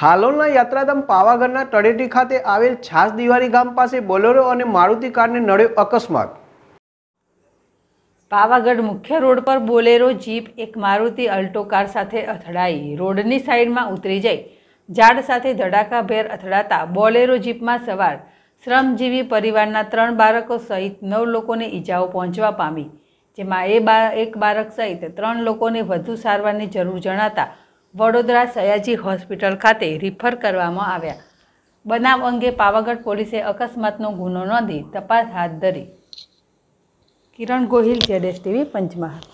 હાલોલના યાત્રાધામ પાવાગઢના તળેટી ખાતે આવેલ છાસ દિવારી ગામ પાસે બોલેરો અને મારુતિ કારને નડ્યો અકસ્માત પાવાગઢ મુખ્ય રોડ પર બોલેરો જીપ એક મારુતિ અલ્ટો કાર સાથે અથડાઈ રોડની સાઈડમાં ઉતરી જઈ ઝાડ સાથે ધડાકાભેર અથડાતા બોલેરો જીપમાં સવાર શ્રમજીવી પરિવારના ત્રણ બાળકો સહિત નવ લોકોને ઈજાઓ પહોંચવા પામી જેમાં એ બા એક બાળક સહિત ત્રણ લોકોને વધુ સારવારની જરૂર જણાતા વડોદરા સયાજી હોસ્પિટલ ખાતે રિફર કરવામાં આવ્યા બનાવ અંગે પાવાગઢ પોલીસે અકસ્માતનો ગુનો નોંધી તપાસ હાથ ધરી કિરણ ગોહિલ જેડેસ ટીવી પંચમહાલ